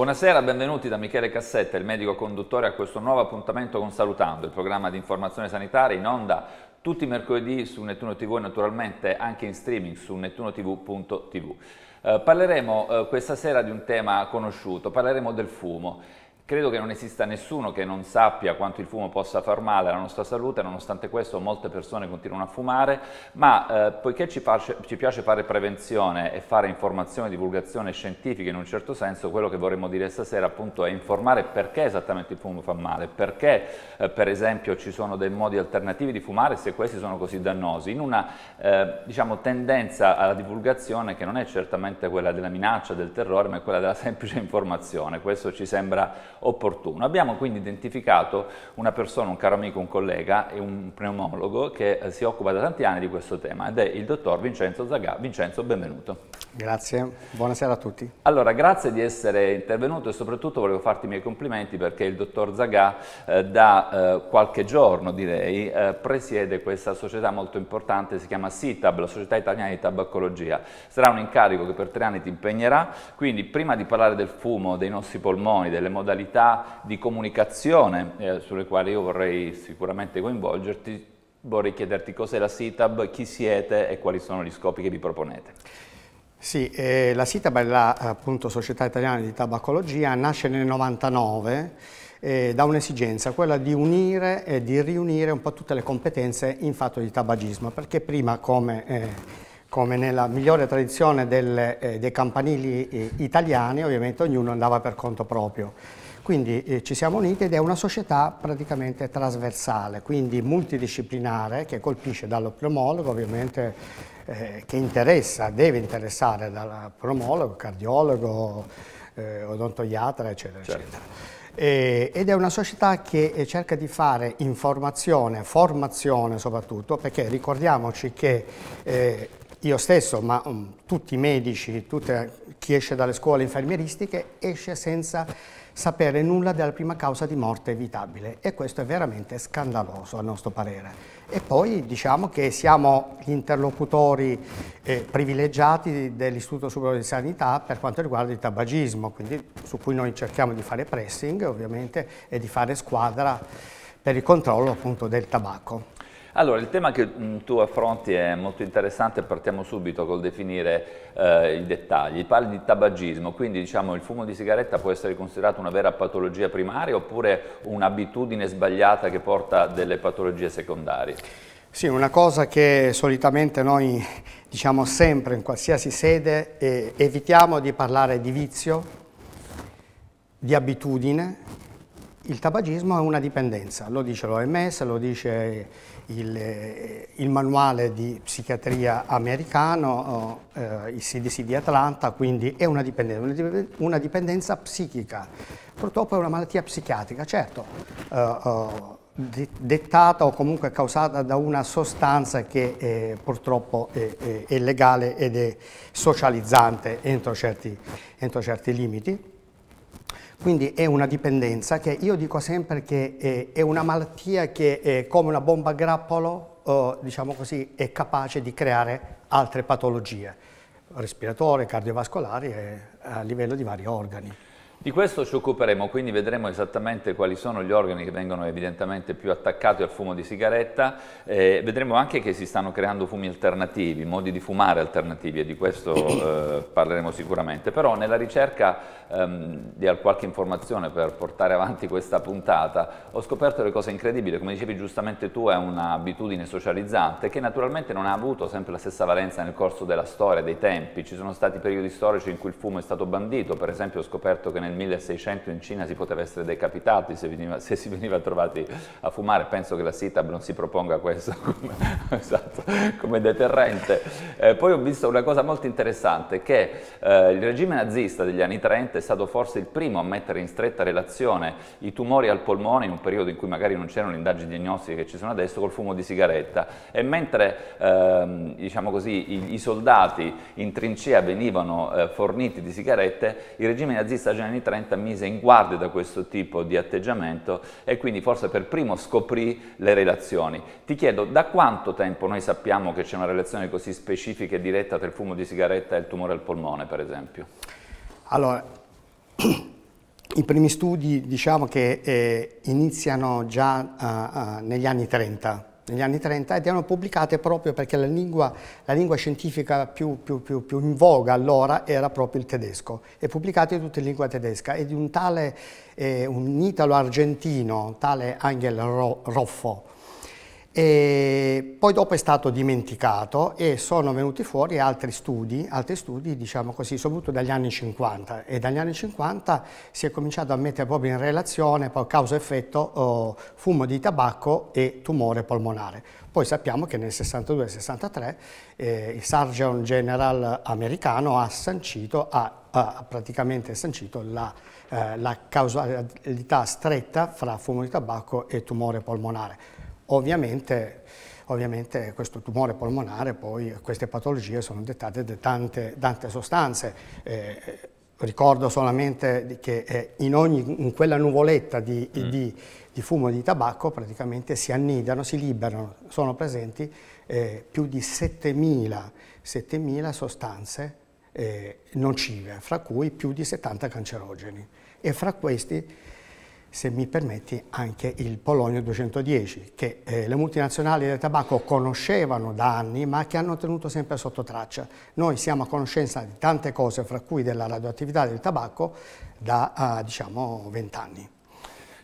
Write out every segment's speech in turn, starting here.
Buonasera, benvenuti da Michele Cassetta, il medico conduttore a questo nuovo appuntamento con Salutando, il programma di informazione sanitaria in onda tutti i mercoledì su Nettuno TV e naturalmente anche in streaming su nettunotv.tv. Eh, parleremo eh, questa sera di un tema conosciuto, parleremo del fumo Credo che non esista nessuno che non sappia quanto il fumo possa far male alla nostra salute, nonostante questo molte persone continuano a fumare, ma eh, poiché ci, pace, ci, piace fare prevenzione e fare informazione, divulgazione scientifica in un certo senso, quello che vorremmo dire stasera appunto è informare perché esattamente il fumo fa male, perché eh, per esempio ci sono dei modi alternativi di fumare se questi sono così dannosi, in una eh, diciamo, tendenza alla divulgazione che non è certamente quella della minaccia, del terrore, ma è quella della semplice informazione, questo ci sembra opportuno. Abbiamo quindi identificato una persona, un caro amico, un collega e un pneumologo che eh, si occupa da tanti anni di questo tema ed è il dottor Vincenzo Zagà. Vincenzo, benvenuto. Grazie, buonasera a tutti. Allora, grazie di essere intervenuto e soprattutto volevo farti i miei complimenti perché il dottor Zagà eh, da eh, qualche giorno, direi, eh, presiede questa società molto importante, si chiama SITAB, la Società Italiana di Tabaccologia. Sarà un incarico che per tre anni ti impegnerà, quindi prima di parlare del fumo, dei nostri polmoni, delle modalità di comunicazione eh, sulle quali io vorrei sicuramente coinvolgerti, vorrei chiederti cos'è la SITAB, chi siete e quali sono gli scopi che vi proponete. Sì, eh, la è la appunto, Società Italiana di Tabacologia, nasce nel 99 eh, da un'esigenza, quella di unire e di riunire un po' tutte le competenze in fatto di tabagismo, perché prima come, eh, come nella migliore tradizione del, eh, dei campanili eh, italiani, ovviamente ognuno andava per conto proprio. Quindi eh, ci siamo uniti ed è una società praticamente trasversale, quindi multidisciplinare, che colpisce dall'opromologo ovviamente, eh, che interessa, deve interessare dal promologo, cardiologo, eh, odontoiatra, eccetera, certo. eccetera eh, ed è una società che eh, cerca di fare informazione, formazione soprattutto, perché ricordiamoci che eh, io stesso, ma um, tutti i medici, tutte, chi esce dalle scuole infermieristiche, esce senza sapere nulla della prima causa di morte evitabile e questo è veramente scandaloso a nostro parere. E poi diciamo che siamo gli interlocutori eh, privilegiati dell'Istituto Superiore di Sanità per quanto riguarda il tabagismo, quindi su cui noi cerchiamo di fare pressing ovviamente e di fare squadra per il controllo appunto del tabacco. Allora, il tema che mm, tu affronti è molto interessante, partiamo subito col definire eh, i dettagli. Parli di tabagismo, quindi diciamo il fumo di sigaretta può essere considerato una vera patologia primaria oppure un'abitudine sbagliata che porta a delle patologie secondarie? Sì, una cosa che solitamente noi diciamo sempre in qualsiasi sede eh, evitiamo di parlare di vizio, di abitudine il tabagismo è una dipendenza, lo dice l'OMS, lo dice il, eh, il, manuale di psichiatria americano, eh, il CDC di Atlanta, quindi è una dipendenza, una dipendenza psichica. Purtroppo è una malattia psichiatrica, certo, eh, dettata o comunque causata da una sostanza che eh, purtroppo è, è, è, legale ed è socializzante entro certi, entro certi limiti quindi è una dipendenza che io dico sempre che eh, è una malattia che eh, come una bomba a grappolo, eh, diciamo così, è capace di creare altre patologie respiratorie, cardiovascolari e a livello di vari organi. Di questo ci occuperemo, quindi vedremo esattamente quali sono gli organi che vengono evidentemente più attaccati al fumo di sigaretta, eh, vedremo anche che si stanno creando fumi alternativi, modi di fumare alternativi e di questo eh, parleremo sicuramente, però nella ricerca ehm, di qualche informazione per portare avanti questa puntata ho scoperto le cose incredibili, come dicevi giustamente tu è un'abitudine socializzante che naturalmente non ha avuto sempre la stessa valenza nel corso della storia, dei tempi, ci sono stati periodi storici in cui il fumo è stato bandito, per esempio ho scoperto che nel nel 1600 in Cina si poteva essere decapitati se, veniva, se si veniva trovati a fumare, penso che la SITAB non si proponga questo come, esatto, come deterrente. Eh, poi ho visto una cosa molto interessante, che eh, il regime nazista degli anni 30 è stato forse il primo a mettere in stretta relazione i tumori al polmone in un periodo in cui magari non c'erano le indagini diagnostiche che ci sono adesso col fumo di sigaretta e mentre ehm, diciamo così, i, i, soldati in trincea venivano eh, forniti di sigarette, il regime nazista già in anni 30 mise in guardia da questo tipo di atteggiamento e quindi forse per primo scoprì le relazioni. Ti chiedo, da quanto tempo noi sappiamo che c'è una relazione così specifica e diretta tra il fumo di sigaretta e il tumore al polmone, per esempio? Allora, i primi studi diciamo che eh, iniziano già eh, negli anni 30, negli anni 30 ed erano pubblicate proprio perché la lingua, la lingua scientifica più, più, più, più, in voga allora era proprio il tedesco e pubblicate tutte in lingua tedesca e di un tale, eh, un italo-argentino, tale Angel Roffo, e poi dopo è stato dimenticato e sono venuti fuori altri studi, altri studi diciamo così, soprattutto dagli anni 50 e dagli anni 50 si è cominciato a mettere proprio in relazione causa-effetto oh, fumo di tabacco e tumore polmonare. Poi sappiamo che nel 62-63 eh, il Surgeon General americano ha sancito, ha, ha praticamente sancito la, eh, la causalità stretta fra fumo di tabacco e tumore polmonare Ovviamente, ovviamente, questo tumore polmonare, poi queste patologie sono dettate da tante, tante sostanze. Eh, ricordo solamente che eh, in, ogni, in, quella nuvoletta di, mm. di, di fumo e di tabacco praticamente si annidano, si liberano, sono presenti eh, più di 7.000 sostanze eh, nocive, fra cui più di 70 cancerogeni. E fra questi se mi permetti, anche il Polonio 210, che eh, le multinazionali del tabacco conoscevano da anni, ma che hanno tenuto sempre sotto traccia. Noi siamo a conoscenza di tante cose, fra cui della radioattività del tabacco, da eh, diciamo 20 anni.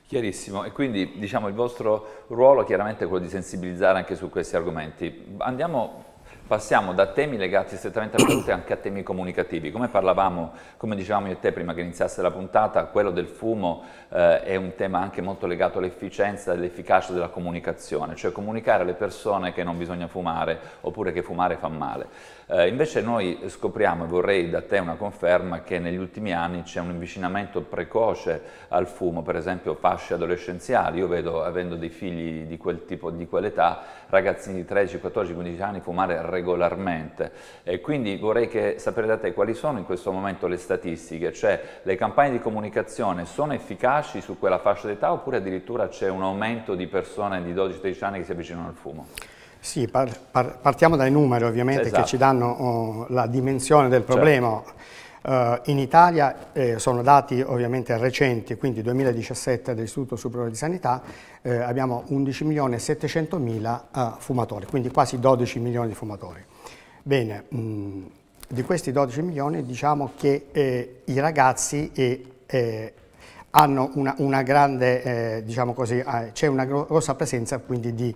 Chiarissimo, e quindi diciamo, il vostro ruolo chiaramente è quello di sensibilizzare anche su questi argomenti. Andiamo passiamo da temi legati strettamente alla salute anche a temi comunicativi. Come parlavamo, come dicevamo io e te prima che iniziasse la puntata, quello del fumo eh, è un tema anche molto legato all'efficienza e all'efficacia della comunicazione, cioè comunicare alle persone che non bisogna fumare oppure che fumare fa male. Eh, invece noi scopriamo, e vorrei da te una conferma, che negli ultimi anni c'è un avvicinamento precoce al fumo, per esempio fasce adolescenziali. Io vedo, avendo dei figli di quel tipo, di quell'età, ragazzini di 13, 14, 15 anni fumare regolarmente. E quindi vorrei che sapere da te quali sono in questo momento le statistiche, cioè le campagne di comunicazione sono efficaci su quella fascia d'età oppure addirittura c'è un aumento di persone di 12-13 anni che si avvicinano al fumo? Sì, par par partiamo dai numeri ovviamente esatto. che ci danno oh, la dimensione del certo. problema. Certo. Uh, in Italia eh, sono dati ovviamente recenti, quindi 2017 dell'Istituto Superiore di Sanità, eh, abbiamo 11.700.000 uh, eh, fumatori, quindi quasi 12 milioni di fumatori. Bene, mh, mm, di questi 12 milioni diciamo che eh, i ragazzi eh, hanno una, una grande, diciamo così, c'è una grossa presenza quindi di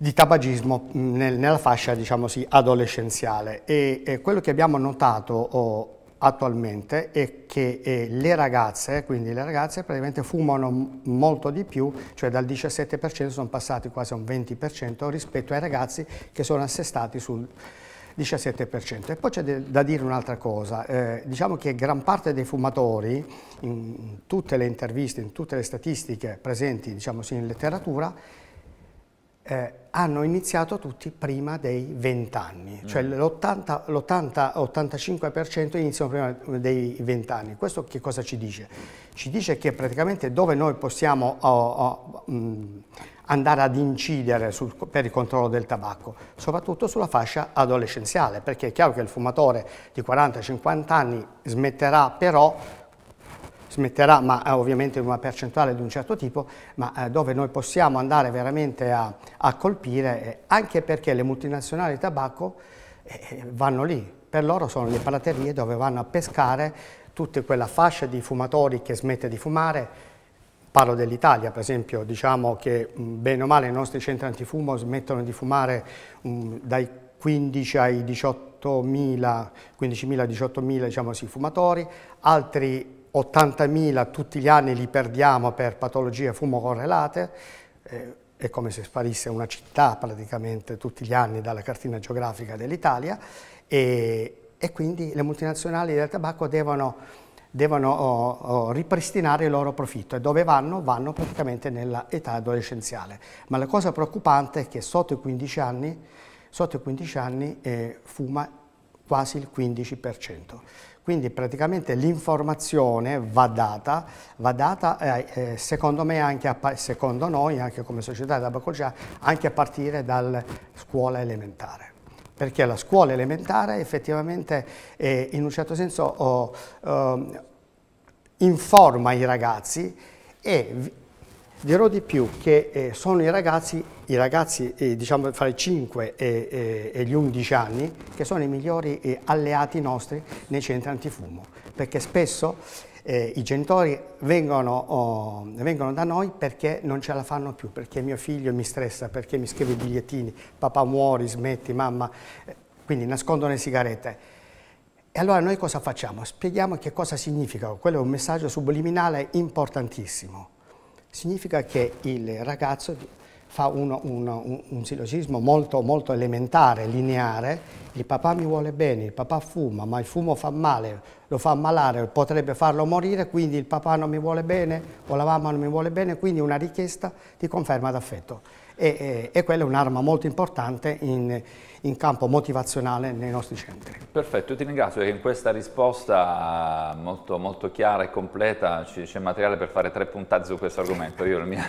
di tabagismo mm, nel, nella fascia diciamo sì, adolescenziale e, e, quello che abbiamo notato oh, attualmente è che eh, le ragazze, quindi le ragazze praticamente fumano molto di più, cioè dal 17% sono passati quasi a un 20% rispetto ai ragazzi che sono assestati sul 17%. E poi c'è da dire un'altra cosa, eh, diciamo che gran parte dei fumatori, in tutte le interviste, in tutte le statistiche presenti diciamo, sì, in letteratura, eh, hanno iniziato tutti prima dei 20 anni, mm. cioè l'80-85% iniziano prima dei 20 anni. Questo che cosa ci dice? Ci dice che praticamente dove noi possiamo oh, oh, mh, mm, andare ad incidere sul, per il controllo del tabacco, soprattutto sulla fascia adolescenziale, perché è chiaro che il fumatore di 40-50 anni smetterà però smetterà, ma eh, ovviamente in una percentuale di un certo tipo, ma eh, dove noi possiamo andare veramente a, a colpire, eh, anche perché le multinazionali di tabacco vanno lì, per loro sono le praterie dove vanno a pescare tutta quella fascia di fumatori che smette di fumare, parlo dell'Italia per esempio, diciamo che bene o male i nostri centri antifumo smettono di fumare dai 15 ai 18.000, 15.000-18.000 diciamo, sì, fumatori, altri 80.000 tutti gli anni li perdiamo per patologie fumocorrelate, eh, è come se sparisse una città praticamente tutti gli anni dalla cartina geografica dell'Italia e, e, quindi le multinazionali del tabacco devono, devono oh, oh, ripristinare il loro profitto e dove vanno? Vanno praticamente nell'età adolescenziale. Ma la cosa preoccupante è che sotto i 15 anni, i 15 anni eh, fuma quasi il 15%. Quindi praticamente l'informazione va data, va data eh, eh secondo me anche a, secondo noi, anche come società da Bacogia, anche a partire dalla scuola elementare perché la scuola elementare effettivamente eh, in un certo senso oh, oh, informa i ragazzi e Dirò di più che eh, sono i ragazzi, i ragazzi eh, diciamo fra i 5 e, e, gli 11 anni che sono i migliori eh, alleati nostri nei centri antifumo perché spesso eh, i genitori vengono, oh, vengono, da noi perché non ce la fanno più, perché mio figlio mi stressa, perché mi scrive i bigliettini, papà muori, smetti, mamma, eh, quindi nascondono le sigarette. E allora noi cosa facciamo? Spieghiamo che cosa significa, quello è un messaggio subliminale importantissimo Significa che il ragazzo fa uno, uno, un, un, sillogismo molto, molto, elementare, lineare, il papà mi vuole bene, il papà fuma, ma il fumo fa male, lo fa ammalare, potrebbe farlo morire, quindi il papà non mi vuole bene o la mamma non mi vuole bene, quindi una richiesta di conferma d'affetto. E, e, e quella è un'arma molto importante in, in campo motivazionale nei nostri centri. Perfetto, ti ringrazio che in questa risposta molto, molto chiara e completa c'è materiale per fare tre puntati su questo argomento. Io la mia,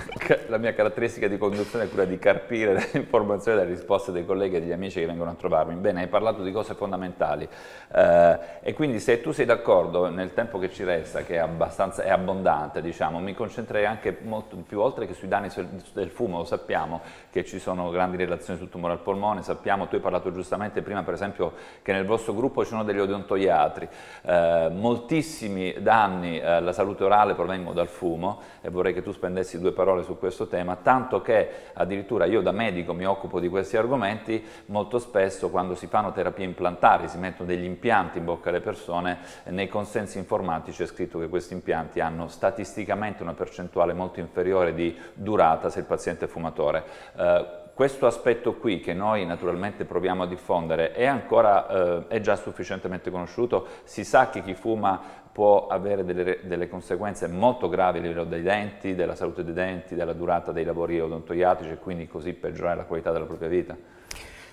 la mia caratteristica di conduzione è quella di carpire le informazioni e le risposte dei colleghi e degli amici che vengono a trovarmi. Bene, hai parlato di cose fondamentali eh, e quindi se tu sei d'accordo nel tempo che ci resta, che è abbastanza è abbondante, diciamo, mi concentrerei anche molto più oltre che sui danni del fumo, lo sappiamo che ci sono grandi relazioni sul tumore al polmone, sappiamo, tu hai parlato giustamente prima per esempio che nel vostro gruppo ci sono degli odontoiatri, eh, moltissimi danni alla eh, salute orale provengono dal fumo e vorrei che tu spendessi due parole su questo tema, tanto che addirittura io da medico mi occupo di questi argomenti, molto spesso quando si fanno terapie implantari, si mettono degli impianti in bocca alle persone, nei consensi informatici è scritto che questi impianti hanno statisticamente una percentuale molto inferiore di durata se il paziente è fumatore. Eh, questo aspetto qui che noi naturalmente proviamo a diffondere è ancora, eh, è già sufficientemente conosciuto, si sa che chi fuma può avere delle, delle conseguenze molto gravi a livello dei denti, della salute dei denti, della durata dei lavori odontoiatrici e quindi così peggiorare la qualità della propria vita?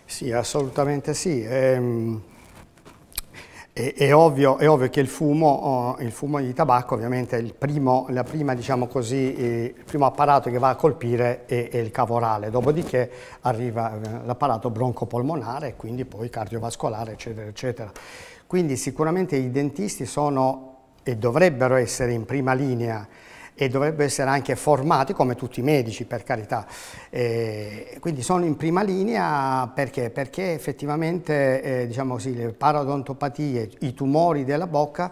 Sì, assolutamente sì. Ehm è, è, ovvio, è, ovvio, che il fumo, oh, il fumo, di tabacco ovviamente il primo, prima, diciamo così, eh, il primo apparato che va a colpire è, è il cavorale, dopodiché arriva eh, l'apparato broncopolmonare e quindi poi cardiovascolare eccetera eccetera. Quindi sicuramente i dentisti sono e dovrebbero essere in prima linea e dovrebbero essere anche formati come tutti i medici per carità. Eh, quindi sono in prima linea perché, perché effettivamente eh, diciamo così, le parodontopatie, i tumori della bocca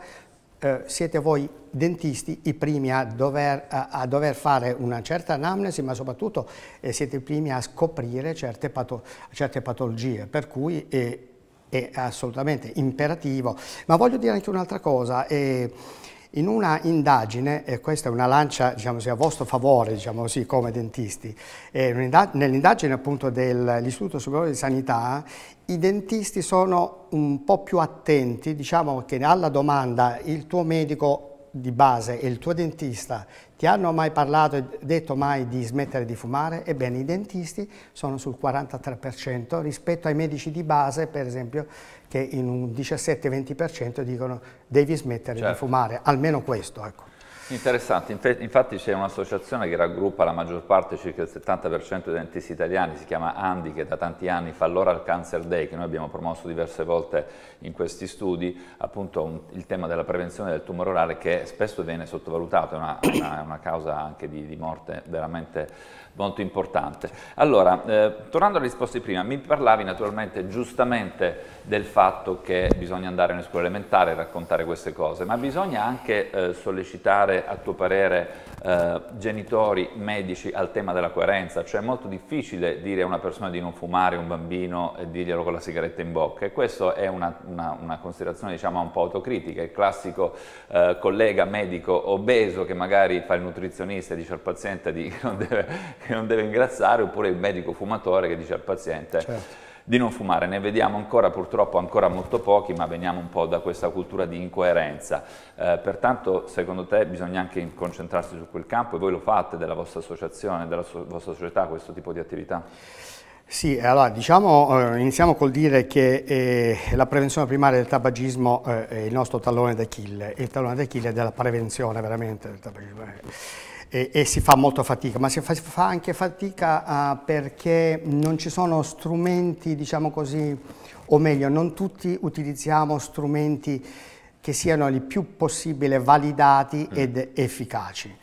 eh, siete voi dentisti i primi a dover, a, a dover, fare una certa anamnesi, ma soprattutto eh, siete i primi a scoprire certe, pato, certe patologie, per cui è, è, assolutamente imperativo. Ma voglio dire anche un'altra cosa. Eh, in una indagine, e questa è una lancia diciamo, a vostro favore, diciamo così, come dentisti, nell'indagine appunto dell'Istituto Superiore di Sanità i dentisti sono un po' più attenti, diciamo che alla domanda il tuo medico di base e il tuo dentista chi hanno mai parlato e detto mai di smettere di fumare? Ebbene, i dentisti sono sul 43% rispetto ai medici di base, per esempio, che in un 17-20% dicono devi smettere certo. di fumare, almeno questo. Ecco. Interessante, infatti c'è un'associazione che raggruppa la maggior parte, circa il 70% dei dentisti italiani, si chiama Andi, che da tanti anni fa l'Oral Cancer Day, che noi abbiamo promosso diverse volte in questi studi, appunto un, il tema della prevenzione del tumore orale che spesso viene sottovalutato, è una, una, una causa anche di, di morte veramente molto importante. Allora, eh, tornando alle risposte di prima, mi parlavi naturalmente giustamente del fatto che bisogna andare nelle scuole elementari e raccontare queste cose, ma bisogna anche eh, sollecitare, a tuo parere, eh, genitori, medici al tema della coerenza, cioè è molto difficile dire a una persona di non fumare, un bambino, e dirglielo con la sigaretta in bocca e questa è una, una, una, considerazione diciamo un po' autocritica, il classico eh, collega medico obeso che magari fa il nutrizionista e dice al paziente di, che non deve che non deve ingrassare, oppure il medico fumatore che dice al paziente certo. di non fumare. Ne vediamo ancora, purtroppo ancora molto pochi, ma veniamo un po' da questa cultura di incoerenza. Eh, pertanto, secondo te, bisogna anche concentrarsi su quel campo e voi lo fate della vostra associazione, della so vostra società, questo tipo di attività? Sì, allora diciamo, eh, iniziamo col dire che eh, la prevenzione primaria del tabagismo eh, è il nostro tallone d'Achille, il tallone d'Achille è della prevenzione veramente del tabagismo e, e, si fa molto fatica, ma si fa, fa anche fatica uh, perché non ci sono strumenti, diciamo così, o meglio, non tutti utilizziamo strumenti che siano il più possibile validati mm. ed mm. efficaci.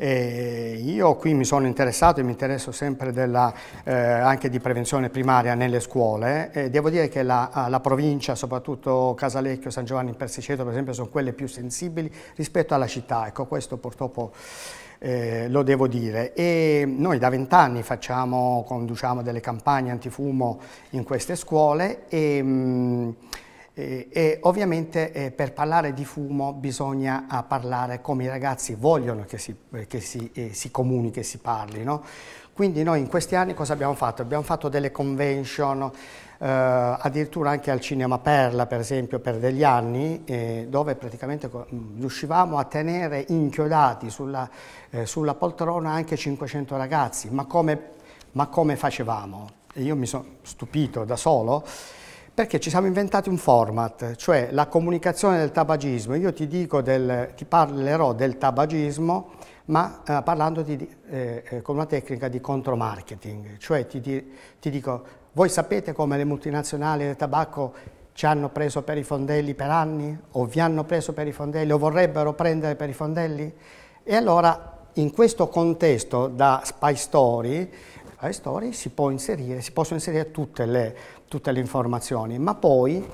E io qui mi sono interessato e mi interesso sempre della, eh, anche di prevenzione primaria nelle scuole. E devo dire che la, la, provincia, soprattutto Casalecchio, San Giovanni in Persiceto, per esempio, sono quelle più sensibili rispetto alla città. Ecco, questo purtroppo eh, lo devo dire. E noi da vent'anni facciamo, conduciamo delle campagne antifumo in queste scuole e, mh, mm, e, e ovviamente eh, per parlare di fumo bisogna eh, parlare come i ragazzi vogliono che si, eh, che si, eh, si comunichi, si parli. No? Quindi noi in questi anni cosa abbiamo fatto? Abbiamo fatto delle convention, eh, addirittura anche al Cinema Perla per esempio per degli anni, eh, dove praticamente mm, riuscivamo a tenere inchiodati sulla, eh, sulla poltrona anche 500 ragazzi, ma come, ma come facevamo? E io mi sono stupito da solo perché ci siamo inventati un format, cioè la comunicazione del tabagismo. Io ti, del, ti parlerò del tabagismo ma eh, parlando di, eh, eh, con una tecnica di contromarketing, cioè ti, ti, ti, dico, voi sapete come le multinazionali del tabacco ci hanno preso per i fondelli per anni, o vi hanno preso per i fondelli, o vorrebbero prendere per i fondelli? E allora in questo contesto da Spy Story, Spy Story si, inserire, si, possono inserire tutte le, tutte le informazioni, ma poi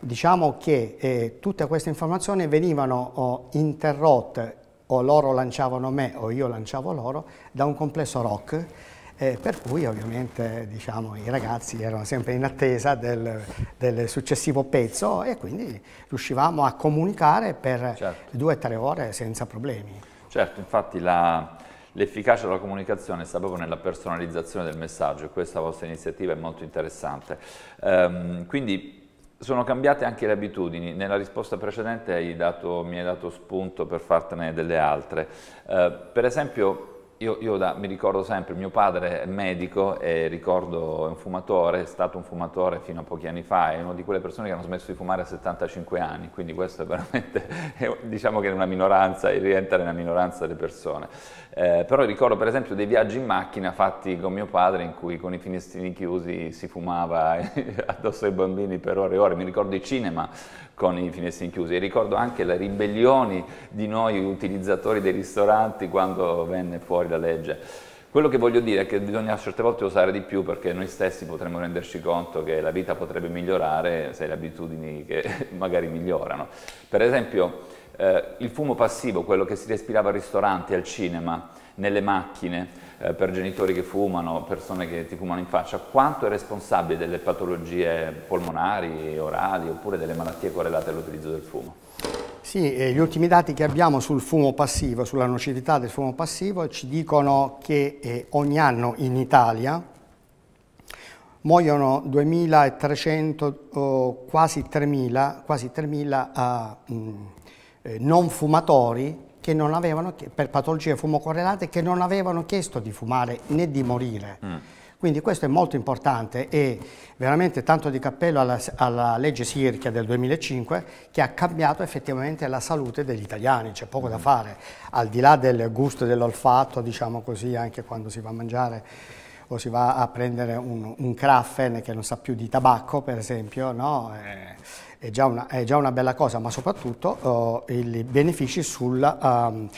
diciamo che eh, tutte queste informazioni venivano oh, interrotte o loro lanciavano me o io lanciavo loro, da un complesso rock, eh, per cui ovviamente diciamo, i ragazzi erano sempre in attesa del, del, successivo pezzo e quindi riuscivamo a comunicare per certo. due o tre ore senza problemi. Certo, infatti l'efficacia della comunicazione sta proprio nella personalizzazione del messaggio e questa vostra iniziativa è molto interessante. Um, quindi sono cambiate anche le abitudini, nella risposta precedente hai dato, mi hai dato spunto per fartene delle altre. Eh, per esempio io, io da, mi ricordo sempre, mio padre è medico e ricordo è un fumatore, è stato un fumatore fino a pochi anni fa, è una di quelle persone che hanno smesso di fumare a 75 anni, quindi questo è veramente, diciamo che è una minoranza, rientra nella minoranza delle persone. Eh, però ricordo per esempio dei viaggi in macchina fatti con mio padre in cui con i finestrini chiusi si fumava addosso ai bambini per ore e ore, mi ricordo i cinema con i finestrini chiusi e ricordo anche le ribellioni di noi utilizzatori dei ristoranti quando venne fuori la legge. Quello che voglio dire è che bisogna a certe volte usare di più perché noi stessi potremmo renderci conto che la vita potrebbe migliorare se le abitudini che magari migliorano. Per esempio eh, il fumo passivo, quello che si respirava al ristorante, al cinema, nelle macchine, eh, per genitori che fumano, persone che ti fumano in faccia, quanto è responsabile delle patologie polmonari, orali oppure delle malattie correlate all'utilizzo del fumo? Sì, eh, gli ultimi dati che abbiamo sul fumo passivo, sulla nocività del fumo passivo, ci dicono che eh, ogni anno in Italia, muoiono 2.300, oh, quasi 3.000, quasi 3.000 uh, mh, eh, non fumatori che non avevano, per patologie fumocorrelate che non avevano chiesto di fumare né di morire. Mm. Quindi questo è molto importante e veramente tanto di cappello alla, alla, legge Sirchia del 2005 che ha cambiato effettivamente la salute degli italiani, c'è poco mm. da fare, al di là del gusto e dell'olfatto, diciamo così, anche quando si va a mangiare o si va a prendere un, un che non sa più di tabacco, per esempio, no? Eh, è già una, è già una bella cosa, ma soprattutto eh, i benefici sulla, eh,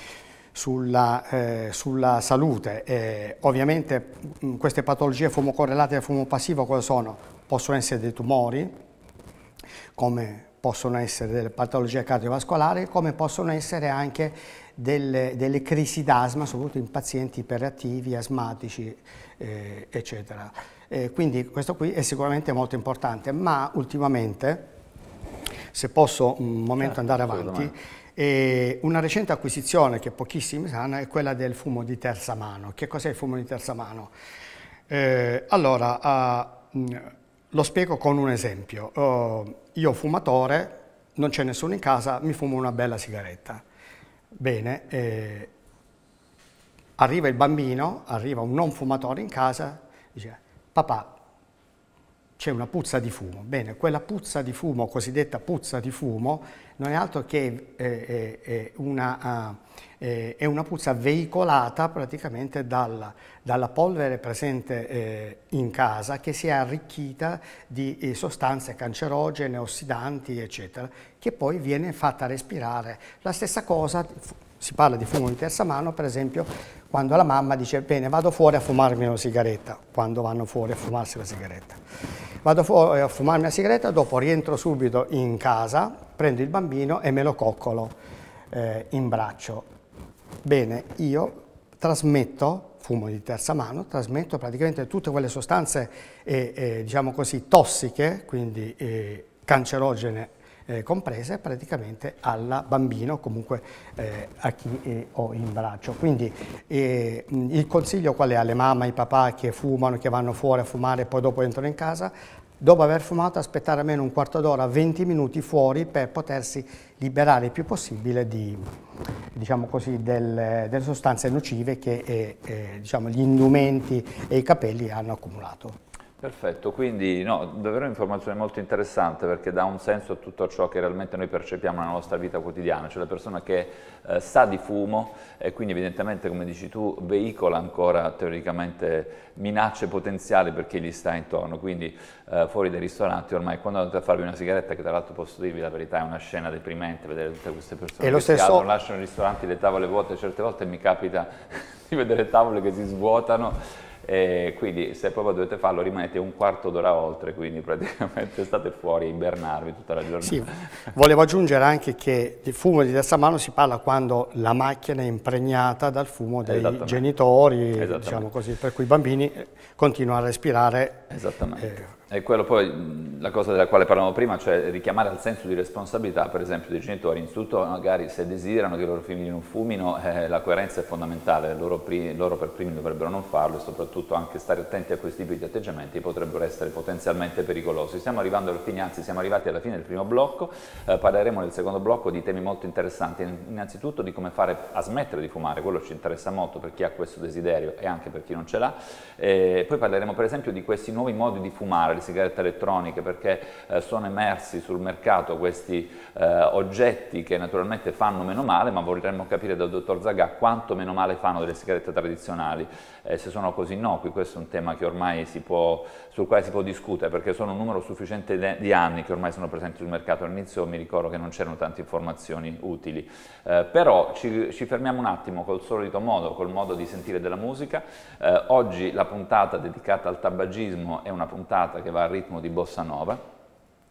sulla, eh, sulla salute. ovviamente mh, queste patologie fumo correlate al fumo passivo cosa sono? Possono essere dei tumori, come possono essere delle patologie cardiovascolari, come possono essere anche delle, delle crisi d'asma, soprattutto in pazienti iperattivi, asmatici, eh, eccetera. Eh, quindi questo qui è sicuramente molto importante, ma ultimamente se posso un certo, momento certo, andare avanti. E eh, una recente acquisizione che pochissimi sanno è quella del fumo di terza mano. Che cos'è il fumo di terza mano? Eh, allora, uh, lo spiego con un esempio. Uh, io fumatore, non c'è nessuno in casa, mi fumo una bella sigaretta. Bene, eh, arriva il bambino, arriva un non fumatore in casa, dice papà c'è una puzza di fumo. Bene, quella puzza di fumo, cosiddetta puzza di fumo, non è altro che eh, eh, eh una, eh, è una puzza veicolata praticamente dalla, dalla polvere presente eh, in casa che si è arricchita di eh, sostanze cancerogene, ossidanti, eccetera, che poi viene fatta respirare. La stessa cosa, si parla di fumo di terza mano, per esempio, quando la mamma dice bene vado fuori a fumarmi una sigaretta, quando vanno fuori a fumarsi una sigaretta. Vado fuori eh, a fumarmi una sigaretta, dopo rientro subito in casa, prendo il bambino e me lo coccolo eh, in braccio. Bene, io trasmetto, fumo di terza mano, trasmetto praticamente tutte quelle sostanze eh, eh, diciamo così, tossiche, quindi eh, cancerogene eh, comprese praticamente al bambino, comunque eh, a chi eh, ho in braccio. Quindi eh, il consiglio qual è alle mamme, ai papà che fumano, che vanno fuori a fumare e poi dopo entrano in casa? Dopo aver fumato aspettare almeno un quarto d'ora, 20 minuti fuori per potersi liberare il più possibile di, diciamo così, del, delle sostanze nocive che eh, eh, diciamo, gli indumenti e i capelli hanno accumulato. Perfetto, quindi no, davvero un'informazione molto interessante perché dà un senso a tutto ciò che realmente noi percepiamo nella nostra vita quotidiana, cioè la persona che eh, sa di fumo e quindi evidentemente come dici tu veicola ancora teoricamente minacce potenziali per chi gli sta intorno, quindi eh, fuori dai ristoranti ormai quando andate a farvi una sigaretta, che tra l'altro posso dirvi la verità è una scena deprimente vedere tutte queste persone e che stesso... scalano, lasciano i ristoranti, le tavole vuote, certe volte mi capita di vedere tavole che si svuotano e quindi se proprio dovete farlo rimanete un quarto d'ora oltre, quindi praticamente state fuori a ibernarvi tutta la giornata. Sì, volevo aggiungere anche che di fumo di terza mano si parla quando la macchina è impregnata dal fumo dei genitori, diciamo così, per cui i bambini continuano a respirare. Esattamente. Eh, è quello poi la cosa della quale parlavamo prima, cioè richiamare al senso di responsabilità, per esempio, dei genitori. Innanzitutto, magari se desiderano che i loro figli non fumino, eh, la coerenza è fondamentale, loro, pri loro per primi dovrebbero non farlo e soprattutto anche stare attenti a questi tipi di atteggiamenti potrebbero essere potenzialmente pericolosi. Stiamo arrivando alla fine, anzi siamo arrivati alla fine del primo blocco, eh, parleremo nel secondo blocco di temi molto interessanti, innanzitutto di come fare a smettere di fumare, quello ci interessa molto per chi ha questo desiderio e anche per chi non ce l'ha, eh, poi parleremo per esempio di questi nuovi modi di fumare, sigarette elettroniche, perché eh, sono emersi sul mercato questi eh, oggetti che naturalmente fanno meno male, ma vorremmo capire dal dottor Zagà quanto meno male fanno delle sigarette tradizionali, eh, se sono così innocui, questo è un tema può, sul quale si può discutere, perché sono un numero sufficiente di anni che ormai sono presenti sul mercato, all'inizio mi ricordo che non c'erano tante informazioni utili, eh, però ci, ci, fermiamo un attimo col solito modo, col modo di sentire della musica, eh, oggi la puntata dedicata al tabagismo è una puntata che che va al ritmo di bossa nova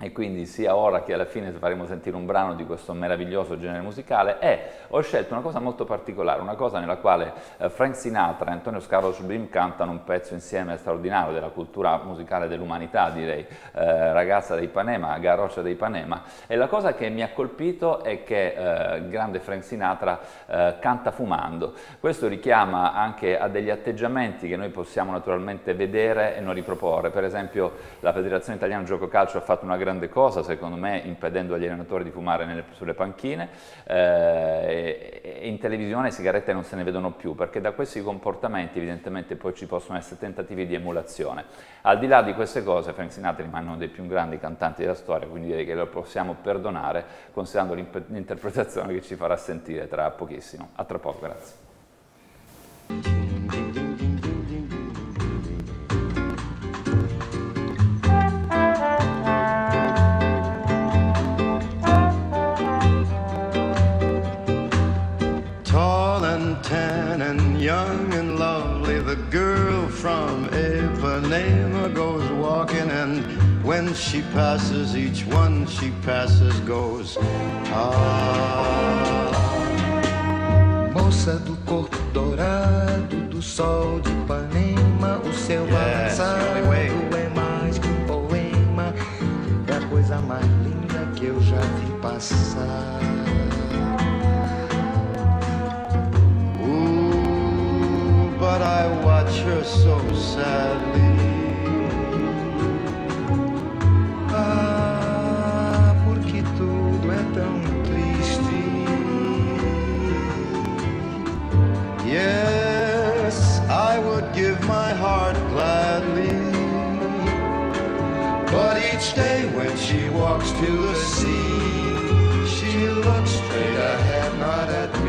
e quindi sia ora che alla fine faremo sentire un brano di questo meraviglioso genere musicale e ho scelto una cosa molto particolare, una cosa nella quale eh, Frank Sinatra e Antonio Scarlos Brim cantano un pezzo insieme straordinario della cultura musicale dell'umanità direi, eh, Ragazza dei Panema, Garroccia dei Panema e la cosa che mi ha colpito è che eh, il grande Frank Sinatra eh, canta fumando, questo richiama anche a degli atteggiamenti che noi possiamo naturalmente vedere e non riproporre, per esempio la Federazione Italiana Gioco Calcio ha fatto una grande grande cosa, secondo me, impedendo agli allenatori di fumare nelle, sulle panchine. Eh, e, in televisione sigarette non se ne vedono più, perché da questi comportamenti evidentemente poi ci possono essere tentativi di emulazione. Al di là di queste cose, Frank Sinatra rimane uno dei più grandi cantanti della storia, quindi direi che lo possiamo perdonare, considerando l'interpretazione che ci farà sentire tra pochissimo. A tra poco, grazie. and tan and young and lovely. The girl from Ipanema goes walking, and when she passes, each one she passes goes, ah. Moça do corpo dourado, do sol de Ipanema, o seu yes, arrasado é mais que um poema, é a coisa mais linda que eu já vi passar. so sadly. Ah, porque tudo é tão triste. Yes, I would give my heart gladly. But each day when she walks to the sea, she looks straight ahead, not at me.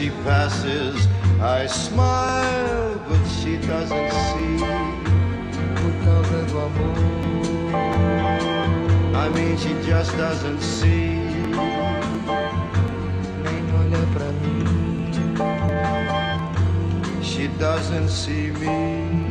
she passes, I smile, but she doesn't see por causa amor. I mean, she just doesn't see. Nem olha pra mim. She doesn't see me.